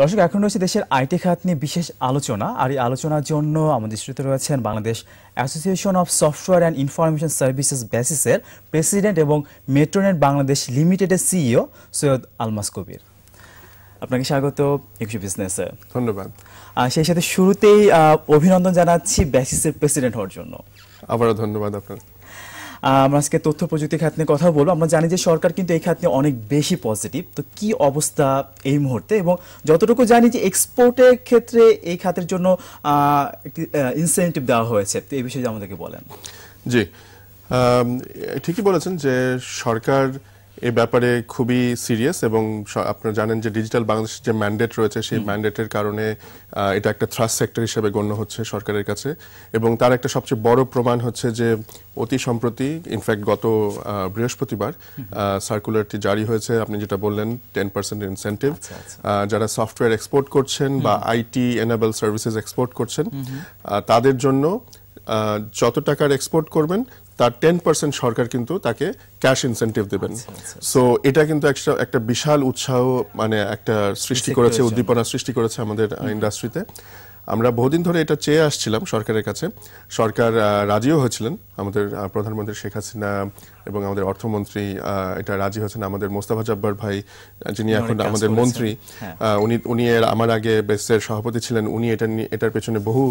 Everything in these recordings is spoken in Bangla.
দর্শক এখন রয়েছে দেশের আইটি খাত নিয়ে বিশেষ আলোচনা আর এই আলোচনার জন্য আমাদের স্টুডিওতে রয়েছেন Bangladesh association of software and information services বেসিসের প্রেসিডেন্ট এবং মেট্রোনেট বাংলাদেশ লিমিটেডের সিইও সৈয়দ আলমাস কবির আপনাকে স্বাগত একুশে বিজনেসে ধন্যবাদ আর সেই সাথে শুরুতেই অভিনন্দন জানাচ্ছি ব্যাসিসের প্রেসিডেন্ট হওয়ার জন্য আবারও ধন্যবাদ আপনার আমরা আজকে তথ্য প্রযুক্তি খাত নিয়ে কথা বলবো আমরা জানি যে সরকার কিন্তু এই খাত নিয়ে অনেক বেশি পজিটিভ তো কি অবস্থা এই মুহূর্তে এবং যতটুকু জানি যে এক্সপোর্টের ক্ষেত্রে এই খাতের জন্য একটি ইনসেন্টিভ দেওয়া হয়েছে তো এই বিষয়ে আমাদেরকে বলেন জি ঠিকই বলেছেন যে সরকার এ ব্যাপারে খুবই সিরিয়াস এবং আপনারা জানেন যে ডিজিটাল বাংলাদেশের যে ম্যান্ডেট রয়েছে সেই ম্যান্ডেটের কারণে এটা একটা থ্রাস সেক্টর হিসেবে গণ্য হচ্ছে সরকারের কাছে এবং তার একটা সবচেয়ে বড় প্রমাণ হচ্ছে যে অতি সম্প্রতি ইনফ্যাক্ট গত বৃহস্পতিবার সার্কুলারটি জারি হয়েছে আপনি যেটা বললেন টেন পার্সেন্ট ইনসেন্টিভ যারা সফটওয়্যার এক্সপোর্ট করছেন বা আইটি এনেবল সার্ভিসেস এক্সপোর্ট করছেন তাদের জন্য যত টাকার এক্সপোর্ট করবেন তার টেন পার্সেন্ট সরকার কিন্তু তাকে ক্যাশ ইনসেন্টিভ দেবেন সো আচ্ছা, আচ্ছা। এটা কিন্তু একটা একটা বিশাল উৎসাহ মানে একটা সৃষ্টি করেছে উদ্দীপনা সৃষ্টি করেছে আমাদের ইন্ডাস্ট্রিতে আমরা বহুদিন ধরে এটা চেয়ে আসছিলাম সরকারের কাছে সরকার রাজিও হয়েছিলেন আমাদের প্রধানমন্ত্রী শেখ হাসিনা এবং আমাদের অর্থমন্ত্রী এটা রাজি হয়েছেন আমাদের মোস্তাফা জব্বার ভাই যিনি এখন আমাদের মন্ত্রী হ্যাঁ। উনি উনি এর আমার আগে বেসের সভাপতি ছিলেন উনি এটা এটার পেছনে বহু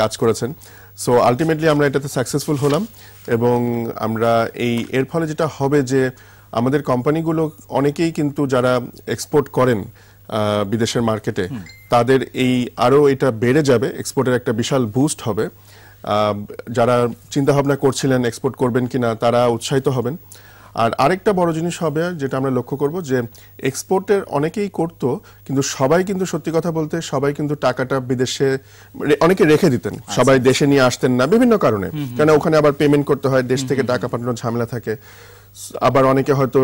কাজ করেছেন সো আলটিমেটলি আমরা এটাতে সাকসেসফুল হলাম এবং আমরা এই এর ফলে যেটা হবে যে আমাদের কোম্পানিগুলো অনেকেই কিন্তু যারা এক্সপোর্ট করেন বিদেশের মার্কেটে তাদের এই আরও এটা বেড়ে যাবে এক্সপোর্টের একটা বিশাল বুস্ট হবে যারা চিন্তাভাবনা করছিলেন এক্সপোর্ট করবেন কিনা তারা উৎসাহিত হবেন আর আরেকটা বড় জিনিস হবে যেটা আমরা লক্ষ্য করব যে এক্সপোর্টের অনেকেই করত কিন্তু সবাই কিন্তু সত্যি কথা বলতে সবাই কিন্তু টাকাটা বিদেশে অনেকে রেখে দিতেন আচ্ছা। সবাই দেশে নিয়ে আসতেন না বিভিন্ন কারণে কেন ওখানে আবার পেমেন্ট করতে হয় দেশ থেকে টাকা পাঠানোর ঝামেলা থাকে আবার অনেকে হয়তো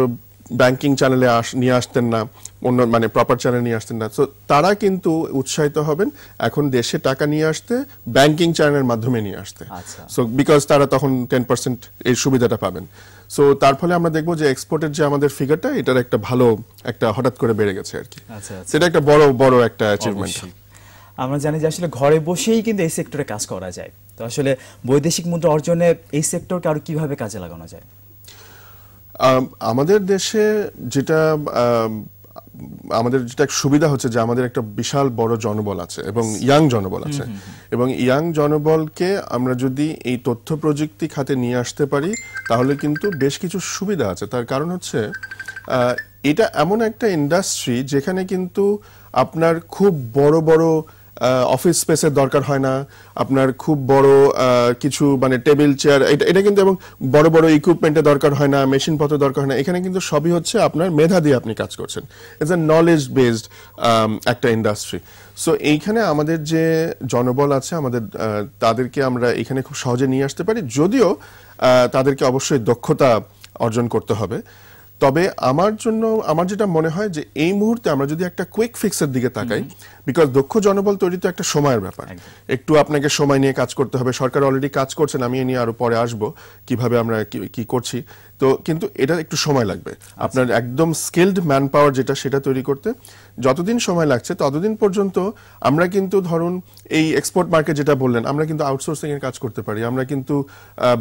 ব্যাংকিং চ্যানেলে আস নিয়ে আসতেন না অন্য মানে প্রপার চ্যানেলে নিয়ে আসতেন না তো তারা কিন্তু উৎসাহিত হবেন এখন দেশে টাকা নিয়ে আসতে ব্যাংকিং চ্যানেলের মাধ্যমে নিয়ে আসতে সো আচ্ছা। বিকজ তারা তখন টেন পার্সেন্ট এই সুবিধাটা পাবেন সো তার ফলে আমরা দেখবো যে এক্সপোর্টের যে আমাদের ফিগারটা এটার একটা ভালো একটা হঠাৎ করে বেড়ে গেছে আর কি আচ্ছা, আচ্ছা। সেটা একটা বড় বড় একটা অ্যাচিভমেন্ট আমরা জানি যে আসলে ঘরে বসেই কিন্তু এই সেক্টরে কাজ করা যায় তো আসলে বৈদেশিক মুদ্রা অর্জনে এই সেক্টরকে আরো কিভাবে কাজে লাগানো যায় আমাদের দেশে যেটা আমাদের যেটা এক সুবিধা হচ্ছে যে আমাদের একটা বিশাল বড় জনবল আছে এবং ইয়াং জনবল আছে এবং ইয়াং জনবলকে আমরা যদি এই তথ্য প্রযুক্তি খাতে নিয়ে আসতে পারি তাহলে কিন্তু বেশ কিছু সুবিধা আছে তার কারণ হচ্ছে এটা এমন একটা ইন্ডাস্ট্রি যেখানে কিন্তু আপনার খুব বড় বড় অফিস স্পেসের দরকার হয় না আপনার খুব বড় কিছু মানে টেবিল চেয়ার এটা কিন্তু এবং বড় বড় ইকুইপমেন্টের দরকার হয় না পত্র দরকার হয় না এখানে কিন্তু সবই হচ্ছে আপনার মেধা দিয়ে আপনি কাজ করছেন ইটস এ নলেজ বেসড একটা ইন্ডাস্ট্রি সো এইখানে আমাদের যে জনবল আছে আমাদের তাদেরকে আমরা এখানে খুব সহজে নিয়ে আসতে পারি যদিও তাদেরকে অবশ্যই দক্ষতা অর্জন করতে হবে তবে আমার জন্য আমার যেটা মনে হয় যে এই মুহূর্তে আমরা যদি একটা কুইক ফিক্সের দিকে তাকাই বিকজ দক্ষ জনবল তৈরি তো একটা সময়ের ব্যাপার একটু আপনাকে সময় নিয়ে কাজ করতে হবে সরকার অলরেডি কাজ করছেন আমি এ নিয়ে আরো পরে আসব কিভাবে আমরা কি করছি তো কিন্তু এটা একটু সময় লাগবে আপনার একদম স্কিল্ড ম্যান পাওয়ার যেটা সেটা তৈরি করতে যতদিন সময় লাগছে ততদিন পর্যন্ত আমরা কিন্তু ধরুন এই এক্সপোর্ট মার্কেট যেটা বললেন আমরা কিন্তু আউটসোর্সিং এর কাজ করতে পারি আমরা কিন্তু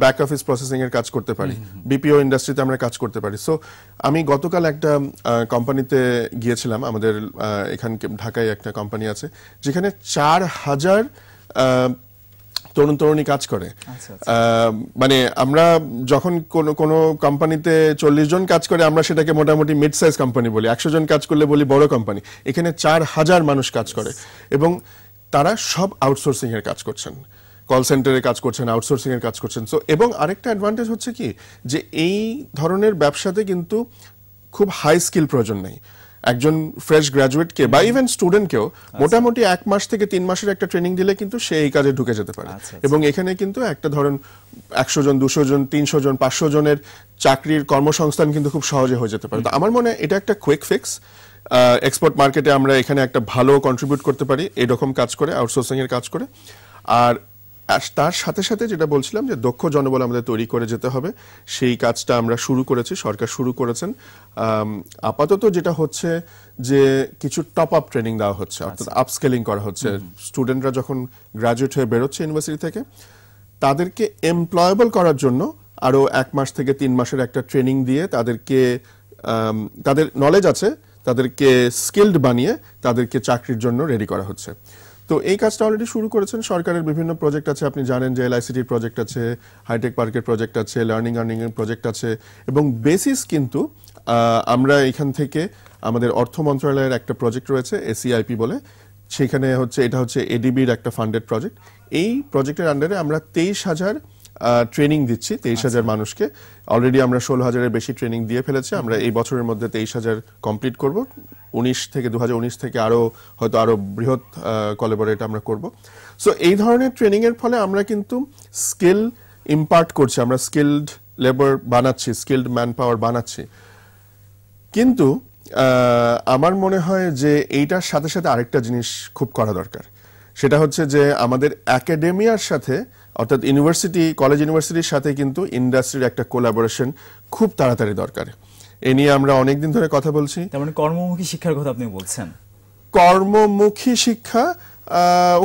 ব্যাক অফিস প্রসেসিং এর কাজ করতে পারি বিপিও ইন্ডাস্ট্রিতে আমরা কাজ করতে পারি সো আমি গতকাল একটা কোম্পানিতে গিয়েছিলাম আমাদের এখানকে ঢাকায় একটা কোম্পানি আছে যেখানে চার হাজার তরুণ তরুণী কাজ করে আচ্ছা, আচ্ছা। মানে আমরা যখন কোনো কোন কোম্পানিতে চল্লিশ জন কাজ করে আমরা সেটাকে মোটামুটি মিড সাইজ কোম্পানি বলি একশো জন কাজ করলে বলি বড় কোম্পানি এখানে চার হাজার মানুষ কাজ করে এবং তারা সব আউটসোর্সিংয়ের কাজ করছেন কল সেন্টারে কাজ করছেন আউটসোর্সিং এর কাজ করছেন সো এবং আরেকটা অ্যাডভান্টেজ হচ্ছে কি যে এই ধরনের ব্যবসাতে কিন্তু খুব হাই স্কিল প্রয়োজন নেই একজন ফ্রেশ গ্র্যাজুয়েটকে বা ইভেন স্টুডেন্টকেও আচ্ছা। মোটামুটি এক মাস থেকে তিন মাসের একটা ট্রেনিং দিলে কিন্তু সে এই কাজে ঢুকে যেতে পারে আচ্ছা, আচ্ছা। এবং এখানে কিন্তু একটা ধরুন একশো জন দুশো জন তিনশো জন পাঁচশো জনের চাকরির কর্মসংস্থান কিন্তু খুব সহজে হয়ে যেতে পারে তো আমার মনে হয় এটা একটা কুইক ফিক্স এক্সপোর্ট মার্কেটে আমরা এখানে একটা ভালো কন্ট্রিবিউট করতে পারি এরকম কাজ করে এর কাজ করে আর আর তার সাথে সাথে যেটা বলছিলাম যে দক্ষ জনবল আমাদের তৈরি করে যেতে হবে সেই কাজটা আমরা শুরু করেছি সরকার শুরু করেছেন আপাতত যেটা হচ্ছে যে কিছু টপ আপ ট্রেনিং দেওয়া হচ্ছে অর্থাৎ আপস্কেলিং আচ্ছা। করা হচ্ছে স্টুডেন্টরা যখন গ্রাজুয়েট হয়ে বেরোচ্ছে ইউনিভার্সিটি থেকে তাদেরকে এমপ্লয়েবল করার জন্য আরও এক মাস থেকে তিন মাসের একটা ট্রেনিং দিয়ে তাদেরকে তাদের নলেজ আছে তাদেরকে স্কিল্ড বানিয়ে তাদেরকে চাকরির জন্য রেডি করা হচ্ছে তো এই কাজটা অলরেডি শুরু করেছেন সরকারের বিভিন্ন প্রজেক্ট আছে আপনি জানেন যে এলআইসিটির প্রজেক্ট আছে হাইটেক পার্কের প্রজেক্ট আছে লার্নিং আর্নিং এর প্রজেক্ট আছে এবং বেসিস কিন্তু আমরা এখান থেকে আমাদের অর্থ মন্ত্রণালয়ের একটা প্রজেক্ট রয়েছে এসিআইপি e বলে সেখানে হচ্ছে এটা হচ্ছে এডিবির একটা ফান্ডেড প্রজেক্ট এই প্রজেক্টের আন্ডারে আমরা তেইশ হাজার ট্রেনিং দিচ্ছি তেইশ হাজার আচ্ছা। মানুষকে অলরেডি আমরা ষোলো হাজারের বেশি ট্রেনিং দিয়ে ফেলেছি আমরা এই বছরের মধ্যে তেইশ হাজার কমপ্লিট করব উনিশ থেকে দু থেকে আরও হয়তো আরও বৃহৎ কলেবরেট আমরা করব সো এই ধরনের ট্রেনিংয়ের ফলে আমরা কিন্তু স্কিল ইম্পার্ট করছি আমরা স্কিল্ড লেবার বানাচ্ছি স্কিল্ড ম্যান পাওয়ার বানাচ্ছি কিন্তু আমার মনে হয় যে এইটার সাথে সাথে আরেকটা জিনিস খুব করা দরকার সেটা হচ্ছে যে আমাদের অ্যাকাডেমিয়ার সাথে অর্থাৎ ইউনিভার্সিটি কলেজ ইউনিভার্সিটির সাথে কিন্তু ইন্ডাস্ট্রির একটা কোলাবোরেশন খুব তাড়াতাড়ি দরকার এ নিয়ে আমরা অনেকদিন ধরে কথা বলছি মানে কর্মমুখী শিক্ষার কথা আপনি বলছেন কর্মমুখী শিক্ষা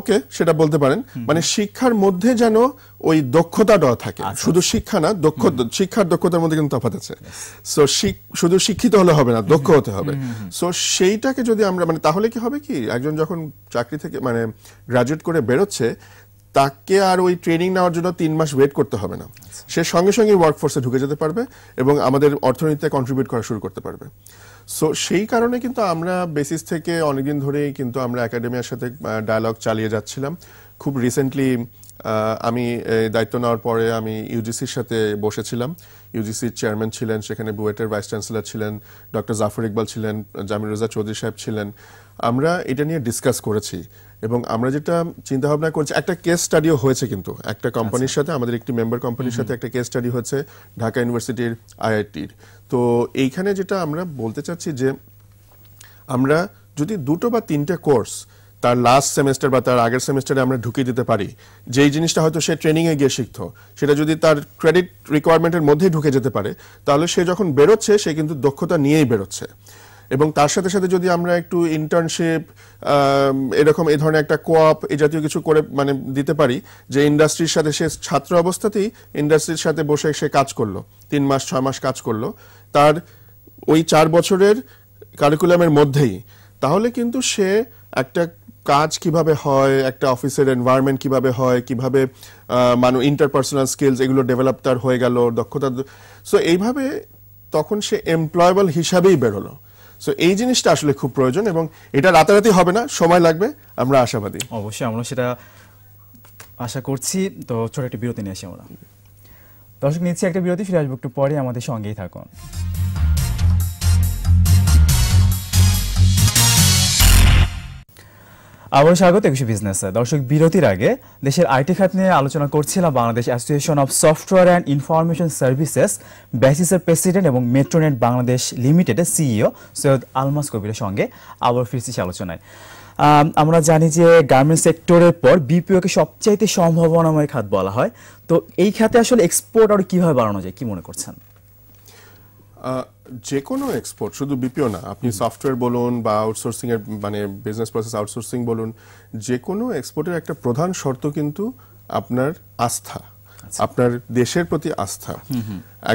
ওকে সেটা বলতে পারেন মানে শিক্ষার মধ্যে যেন ওই দক্ষতাটা থাকে আচ্ছা, শুধু আচ্ছা। শিক্ষা না দক্ষ শিক্ষার দক্ষতার মধ্যে কিন্তু তফাৎ আছে সো শুধু শিক্ষিত হলে হবে না দক্ষ হতে হবে সো সেইটাকে যদি আমরা মানে তাহলে কি হবে কি একজন যখন চাকরি থেকে মানে গ্রাজুয়েট করে বেরোচ্ছে তাকে আর ওই ট্রেনিং নেওয়ার জন্য তিন মাস ওয়েট করতে হবে না সে সঙ্গে সঙ্গে ওয়ার্কফোর্সে ঢুকে যেতে পারবে এবং আমাদের অর্থনীতিতে কন্ট্রিবিউট করা শুরু করতে পারবে সো সেই কারণে কিন্তু আমরা বেসিস থেকে অনেকদিন ধরেই কিন্তু আমরা একাডেমিয়ার সাথে ডায়ালগ চালিয়ে যাচ্ছিলাম খুব রিসেন্টলি আমি দায়িত্ব নেওয়ার পরে আমি ইউজিসির সাথে বসেছিলাম ইউজিসির চেয়ারম্যান ছিলেন সেখানে বুয়েটের ভাইস চ্যান্সেলর ছিলেন ডক্টর জাফর ইকবাল ছিলেন জামির রেজা চৌধুরী সাহেব ছিলেন আমরা এটা নিয়ে ডিসকাস করেছি এবং আমরা যেটা চিন্তা ভাবনা করছি একটা কেস স্টাডিও হয়েছে কিন্তু একটা কোম্পানির আচ্ছা। সাথে আমাদের একটি মেম্বার কোম্পানির সাথে একটা কেস স্টাডি হচ্ছে ঢাকা ইউনিভার্সিটির আইআইটির তো এইখানে যেটা আমরা বলতে চাচ্ছি যে আমরা যদি দুটো বা তিনটা কোর্স তার লাস্ট সেমিস্টার বা তার আগের সেমিস্টারে আমরা ঢুকিয়ে দিতে পারি যেই জিনিসটা হয়তো সে ট্রেনিংয়ে গিয়ে শিখত সেটা যদি তার ক্রেডিট রিকোয়ারমেন্টের মধ্যেই ঢুকে যেতে পারে তাহলে সে যখন বেরোচ্ছে সে কিন্তু দক্ষতা নিয়েই বেরোচ্ছে এবং তার সাথে সাথে যদি আমরা একটু ইন্টার্নশিপ এরকম এ ধরনের একটা কোয়াপ এ জাতীয় কিছু করে মানে দিতে পারি যে ইন্ডাস্ট্রির সাথে সে ছাত্র অবস্থাতেই ইন্ডাস্ট্রির সাথে বসে সে কাজ করলো তিন মাস ছয় মাস কাজ করলো তার ওই চার বছরের কারিকুলামের মধ্যেই তাহলে কিন্তু সে একটা কাজ কিভাবে হয় একটা অফিসের এনভায়রনমেন্ট কিভাবে হয় কিভাবে মানে ইন্টারপার্সোনাল স্কিলস এগুলো ডেভেলপ তার হয়ে গেল দক্ষতা সো এইভাবে তখন সে এমপ্লয়েবল হিসাবেই বেরোলো সো এই জিনিসটা আসলে খুব প্রয়োজন এবং এটা রাতারাতি হবে না সময় লাগবে আমরা আশাবাদী অবশ্যই আমরা সেটা আশা করছি তো ছোট একটি বিরতি নিয়ে আসি আমরা দর্শক নিচ্ছি একটা বিরতি ফিরে আসবো একটু পরে আমাদের সঙ্গেই থাকুন আবারও স্বাগত একুশে বিজনেসে দর্শক বিরতির আগে দেশের আইটি খাত নিয়ে আলোচনা করছিলাম Bangladesh association of software and information services ব্যাসিসের প্রেসিডেন্ট এবং মেট্রোনেট বাংলাদেশ লিমিটেডের সিইও সৈয়দ আলমাস কবিরের সঙ্গে আবার ফিরছি আলোচনায় আমরা জানি যে গার্মেন্টস সেক্টরের পর বিপিওকে সবচাইতে সম্ভাবনাময় খাত বলা হয় তো এই খাতে আসলে এক্সপোর্ট আর কীভাবে বাড়ানো যায় কি মনে করছেন যে কোনো এক্সপোর্ট শুধু বিপিও না আপনি সফটওয়্যার বলুন বা আউটসোর্সিং এর মানে বিজনেস প্রসেস আউটসোর্সিং বলুন যে কোনো এক্সপোর্টের একটা প্রধান শর্ত কিন্তু আপনার আস্থা আচ্ছা। আপনার দেশের প্রতি আস্থা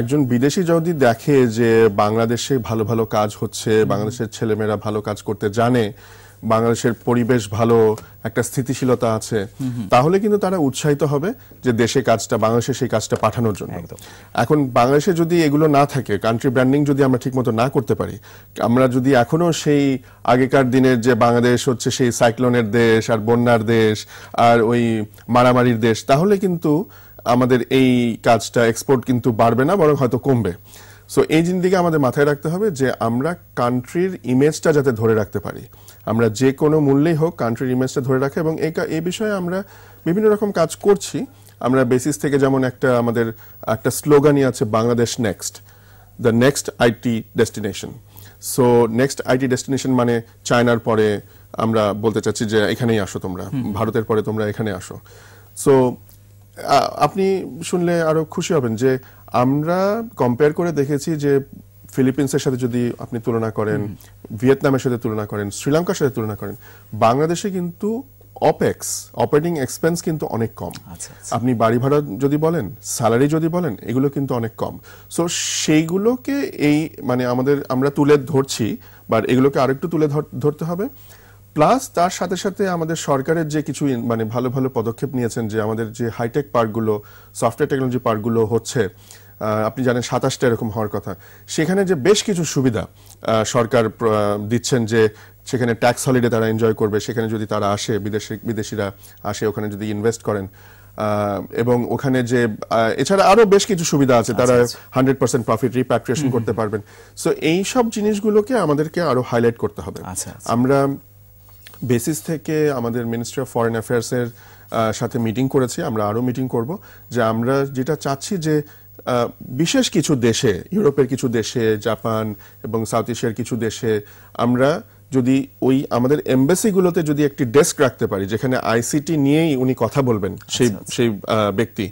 একজন বিদেশি যদি দেখে যে বাংলাদেশে ভালো ভালো কাজ হচ্ছে বাংলাদেশের ছেলেমেয়েরা ভালো কাজ করতে জানে বাংলাদেশের পরিবেশ ভালো একটা স্থিতিশীলতা আছে তাহলে কিন্তু তারা উৎসাহিত হবে যে দেশে কাজটা বাংলাদেশে সেই কাজটা পাঠানোর জন্য এখন বাংলাদেশে যদি এগুলো না থাকে কান্ট্রি ব্র্যান্ডিং যদি আমরা ঠিকমতো না করতে পারি আমরা যদি এখনো সেই আগেকার দিনের যে বাংলাদেশ হচ্ছে সেই সাইক্লোনের দেশ আর বন্যার দেশ আর ওই মারামারির দেশ তাহলে কিন্তু আমাদের এই কাজটা এক্সপোর্ট কিন্তু বাড়বে না বরং হয়তো কমবে সো এই দিকে আমাদের মাথায় রাখতে হবে যে আমরা কান্ট্রির ইমেজটা যাতে ধরে রাখতে পারি আমরা যে কোনো মূল্যেই হোক কান্ট্রির ইমেজটা ধরে রাখে এবং এই বিষয়ে আমরা বিভিন্ন রকম কাজ করছি আমরা বেসিস থেকে যেমন একটা আমাদের একটা স্লোগানই আছে Bangladesh next the next IT destination so next IT destination মানে চায়নার পরে আমরা বলতে চাচ্ছি যে এখানেই আসো তোমরা ভারতের পরে তোমরা এখানে আসো সো আপনি শুনলে আরো খুশি হবেন যে আমরা কম্পেয়ার করে দেখেছি যে ফিলিপিন্সের সাথে যদি আপনি তুলনা করেন ভিয়েতনামের সাথে তুলনা করেন শ্রীলঙ্কার সাথে তুলনা করেন বাংলাদেশে কিন্তু অপেক্স অপারেটিং এক্সপেন্স কিন্তু অনেক কম আচ্ছা, আচ্ছা। আপনি বাড়ি ভাড়া যদি বলেন স্যালারি যদি বলেন এগুলো কিন্তু অনেক কম সো সেইগুলোকে এই মানে আমাদের আমরা তুলে ধরছি বাট এগুলোকে আরেকটু তুলে ধরতে হবে প্লাস তার সাথে সাথে আমাদের সরকারের যে কিছু মানে ভালো ভালো পদক্ষেপ নিয়েছেন যে আমাদের যে হাইটেক পার্কগুলো সফটওয়্যার টেকনোলজি পার্কগুলো হচ্ছে আপনি জানেন সাতাশটা এরকম হওয়ার কথা সেখানে যে বেশ কিছু সুবিধা সরকার দিচ্ছেন যে সেখানে ট্যাক্স হলিডে তারা এনজয় করবে সেখানে যদি তারা আসে বিদেশি বিদেশিরা আসে ওখানে যদি ইনভেস্ট করেন এবং ওখানে যে এছাড়া আরো বেশ কিছু সুবিধা আছে তারা হান্ড্রেড পার্সেন্ট প্রফিট রিপ্যাট্রিয়েশন করতে পারবেন সো এই সব জিনিসগুলোকে আমাদেরকে আরও হাইলাইট করতে হবে আচ্ছা, আচ্ছা। আমরা বেসিস থেকে আমাদের মিনিস্ট্রি অফ ফরেন অ্যাফেয়ার্সের সাথে মিটিং করেছি আমরা আরও মিটিং করব যে আমরা যেটা চাচ্ছি যে বিশেষ কিছু দেশে ইউরোপের কিছু দেশে জাপান এবং সাউথ এশিয়ার কিছু দেশে আমরা যদি ওই আমাদের এমবেসিগুলোতে যদি একটি ডেস্ক রাখতে পারি যেখানে আইসিটি নিয়েই উনি কথা বলবেন আচ্ছা, সেই আচ্ছা। সেই ব্যক্তি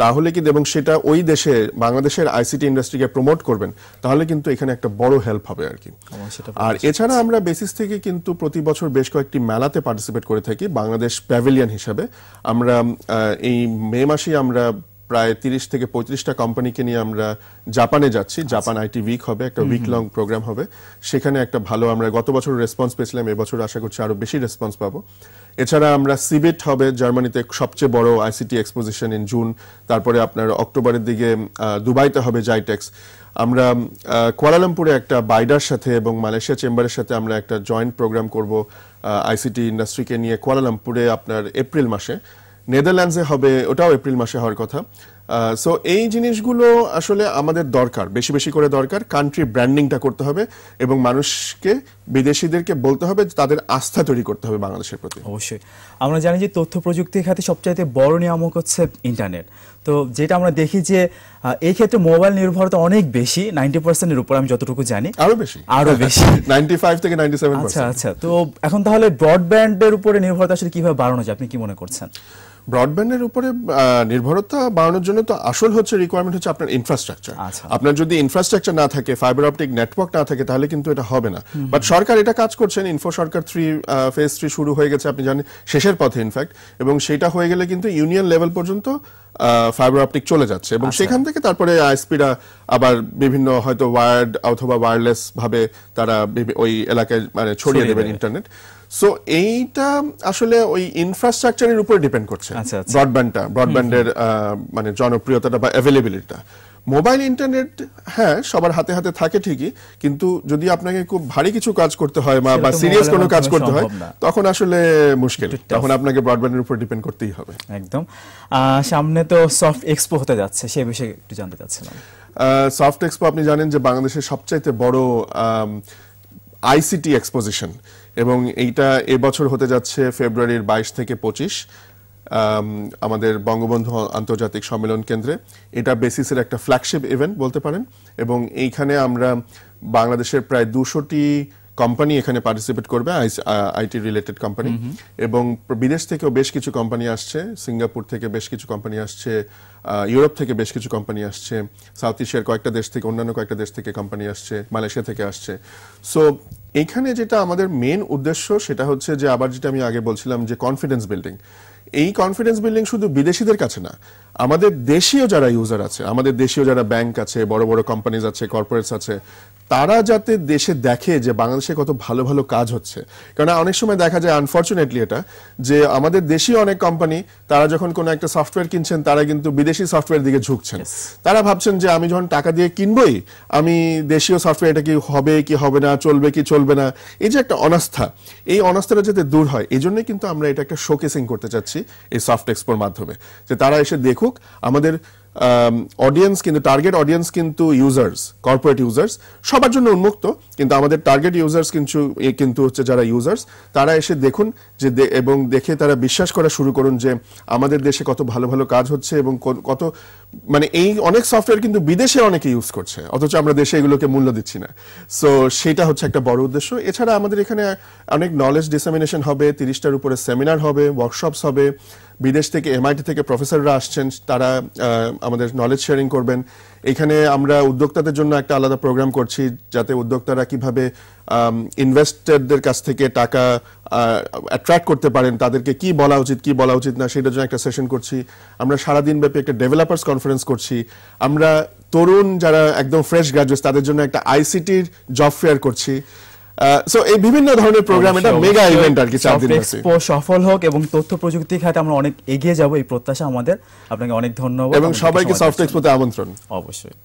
তাহলে কিন্তু এবং সেটা ওই দেশে বাংলাদেশের আইসিটি ইন্ডাস্ট্রিকে প্রমোট করবেন তাহলে কিন্তু এখানে একটা বড় হেল্প হবে আর কি আর এছাড়া আমরা বেসিস থেকে কিন্তু প্রতি বছর বেশ কয়েকটি মেলাতে পার্টিসিপেট করে থাকি বাংলাদেশ প্যাভিলিয়ন হিসাবে আমরা এই মে মাসে আমরা প্রায় তিরিশ থেকে পঁয়ত্রিশটা কোম্পানিকে নিয়ে আমরা জাপানে যাচ্ছি আচ্ছা। জাপান আইটি উইক হবে একটা উইক লং প্রোগ্রাম হবে সেখানে একটা ভালো আমরা গত বছর রেসপন্স পেয়েছিলাম এবছর আশা করছি আরও বেশি রেসপন্স পাবো এছাড়া আমরা সিবেট হবে জার্মানিতে সবচেয়ে বড় আইসিটি এক্সপোজিশন ইন জুন তারপরে আপনার অক্টোবরের দিকে দুবাইতে হবে জাইটেক্স e আমরা কোয়ালালামপুরে একটা বাইডার সাথে এবং মালয়েশিয়া চেম্বারের সাথে আমরা একটা জয়েন্ট প্রোগ্রাম করব আইসিটি ইন্ডাস্ট্রিকে নিয়ে কোয়ালালামপুরে আপনার এপ্রিল মাসে নেদারল্যান্ডসে হবে ওটাও এপ্রিল মাসে হওয়ার কথা সো এই জিনিসগুলো আসলে আমাদের দরকার বেশি বেশি করে দরকার কান্ট্রি ব্র্যান্ডিংটা করতে হবে এবং মানুষকে বিদেশিদেরকে বলতে হবে তাদের আস্থা তৈরি করতে হবে বাংলাদেশের প্রতি অবশ্যই আমরা জানি যে তথ্য প্রযুক্তির খাতে সবচাইতে বড় নিয়ামক হচ্ছে ইন্টারনেট তো যেটা আমরা দেখি যে এই ক্ষেত্রে মোবাইল নির্ভরতা অনেক বেশি নাইনটি পার্সেন্টের উপর আমি যতটুকু জানি আরো বেশি আরো বেশি নাইনটি ফাইভ থেকে নাইনটি সেভেন আচ্ছা আচ্ছা তো এখন তাহলে ব্রডব্যান্ডের উপরে নির্ভরতা আসলে কিভাবে বাড়ানো যায় আপনি কি মনে করছেন ব্রডব্যান্ডের উপরে নির্ভরতা বাড়ানোর জন্য তো আসল হচ্ছে রিকোয়ারমেন্ট হচ্ছে আপনার ইনফ্রাস্ট্রাকচার আচ্ছা। আপনার যদি ইনফ্রাস্ট্রাকচার না থাকে ফাইবার অপটিক নেটওয়ার্ক না থাকে তাহলে কিন্তু এটা হবে না বাট সরকার এটা কাজ করছেন info Sarkar three phase three শুরু হয়ে গেছে আপনি জানেন শেষের পথে ইনফ্যাক্ট এবং সেটা হয়ে গেলে কিন্তু ইউনিয়ন লেভেল পর্যন্ত ফাইবার অপটিক চলে যাচ্ছে এবং আচ্ছা। সেখান থেকে তারপরে আইসপিরা আবার বিভিন্ন হয়তো ওয়ার্ড অথবা ওয়ারলেস ভাবে তারা ওই এলাকায় মানে ছড়িয়ে দেবেন ইন্টারনেট সো এইটা আসলে ওই ইনফ্রাস্ট্রাকচারের উপর ডিপেন্ড করছে ব্রডব্যান্ডটা আচ্ছা, আচ্ছা। ব্রডব্যান্ডের মানে জনপ্রিয়তাটা বা অ্যাভেলেবিলিটিটা মোবাইল ইন্টারনেট হ্যাঁ সবার হাতে হাতে থাকে ঠিকই কিন্তু যদি আপনাকে খুব ভারী কিছু কাজ করতে হয় বা সিরিয়াস কোনো কাজ করতে হয় তখন আসলে মুশকিল তখন আপনাকে ব্রডব্যান্ডের উপর ডিপেন্ড করতেই হবে একদম সামনে তো সফট এক্সপো হতে যাচ্ছে সেই বিষয়ে একটু জানতে চাচ্ছিলাম সফট এক্সপো আপনি জানেন যে বাংলাদেশের সবচাইতে বড় আইসিটি এক্সপোজিশন এবং এইটা এবছর হতে যাচ্ছে ফেব্রুয়ারির বাইশ থেকে পঁচিশ আমাদের বঙ্গবন্ধু আন্তর্জাতিক সম্মেলন কেন্দ্রে এটা বেসিসের একটা ফ্ল্যাগশিপ ইভেন্ট বলতে পারেন এবং এইখানে আমরা বাংলাদেশের প্রায় দুশোটি কোম্পানি এখানে পার্টিসিপেট করবে আইটি রিলেটেড কোম্পানি এবং বিদেশ থেকেও বেশ কিছু কোম্পানি আসছে সিঙ্গাপুর থেকে বেশ কিছু কোম্পানি আসছে uh, ইউরোপ থেকে বেশ কিছু কোম্পানি আসছে সাউথ এশিয়ার কয়েকটা দেশ থেকে অন্যান্য কয়েকটা দেশ থেকে কোম্পানি আসছে মালয়েশিয়া থেকে আসছে সো এখানে যেটা আমাদের মেন উদ্দেশ্য সেটা হচ্ছে যে আবার যেটা আমি আগে বলছিলাম যে কনফিডেন্স বিল্ডিং এই কনফিডেন্স বিল্ডিং শুধু বিদেশিদের কাছে না আমাদের দেশীয় যারা ইউজার আছে আমাদের দেশীয় যারা ব্যাংক আছে বড় বড় কোম্পানিজ আছে কর্পোরেটস আছে তারা যাতে দেশে দেখে যে বাংলাদেশে কত ভালো ভালো কাজ হচ্ছে কারণ অনেক সময় দেখা যায় আনফর্চুনেটলি এটা যে আমাদের দেশীয় অনেক কোম্পানি তারা যখন কোনো একটা সফটওয়্যার কিনছেন তারা কিন্তু বিদেশি সফটওয়্যার দিকে ঝুঁকছেন তারা ভাবছেন যে আমি যখন টাকা দিয়ে কিনবই আমি দেশীয় সফটওয়্যারটা কি হবে কি হবে না চলবে কি চলবে না এই যে একটা অনাস্থা এই অনাস্থাটা যাতে দূর হয় এই জন্যই কিন্তু আমরা এটা একটা শোকেসিং করতে চাচ্ছি এই সফট এক্সপোর মাধ্যমে যে তারা এসে দেখুন থাকুক আমাদের অডিয়েন্স কিন্তু টার্গেট অডিয়েন্স কিন্তু ইউজার্স কর্পোরেট ইউজার্স সবার জন্য উন্মুক্ত কিন্তু আমাদের টার্গেট ইউজার্স কিন্তু কিন্তু হচ্ছে যারা ইউজার্স তারা এসে দেখুন যে এবং দেখে তারা বিশ্বাস করা শুরু করুন যে আমাদের দেশে কত ভালো ভালো কাজ হচ্ছে এবং কত মানে এই অনেক সফটওয়্যার কিন্তু বিদেশে অনেকে ইউজ করছে অথচ আমরা দেশে এগুলোকে মূল্য দিচ্ছি না সো সেটা হচ্ছে একটা বড় উদ্দেশ্য এছাড়া আমাদের এখানে অনেক নলেজ ডিসামিনেশন হবে তিরিশটার উপরে সেমিনার হবে ওয়ার্কশপস হবে বিদেশ থেকে এমআইটি থেকে প্রফেসররা আসছেন তারা আমাদের নলেজ শেয়ারিং করবেন এখানে আমরা উদ্যোক্তাদের জন্য একটা আলাদা প্রোগ্রাম করছি যাতে উদ্যোক্তারা কিভাবে ইনভেস্টারদের কাছ থেকে টাকা অ্যাট্রাক্ট করতে পারেন তাদেরকে কি বলা উচিত কি বলা উচিত না সেটার জন্য একটা সেশন করছি আমরা সারাদিন ব্যাপী একটা ডেভেলপার্স কনফারেন্স করছি আমরা তরুণ যারা একদম ফ্রেশ গ্রাজুয়েট তাদের জন্য একটা আইসিটির জব ফেয়ার করছি সো এই বিভিন্ন ধরনের প্রোগ্রাম এটা মেগা ইভেন্ট আর কি চার দিন এক্সপো সফল হোক এবং তথ্য প্রযুক্তি খাতে আমরা অনেক এগিয়ে যাব এই প্রত্যাশা আমাদের আপনাকে অনেক ধন্যবাদ এবং সবাইকে সফট এক্সপোতে আমন্ত্রণ অবশ্যই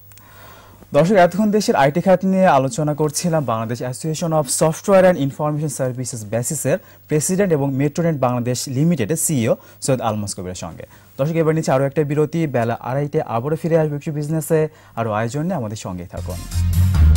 দর্শক এতক্ষণ দেশের আইটি খাত নিয়ে আলোচনা করছিলাম Bangladesh association of software and information services বেসিসের প্রেসিডেন্ট এবং মেট্রোনেট বাংলাদেশ লিমিটেডের সিইও সৈয়দ আলমাস কবিরের সঙ্গে দর্শক এবার নিচে আরও একটা বিরতি বেলা আড়াইটে আবারও ফিরে আসবে কিছু বিজনেসে আরও আয়োজন নিয়ে আমাদের সঙ্গে থাকুন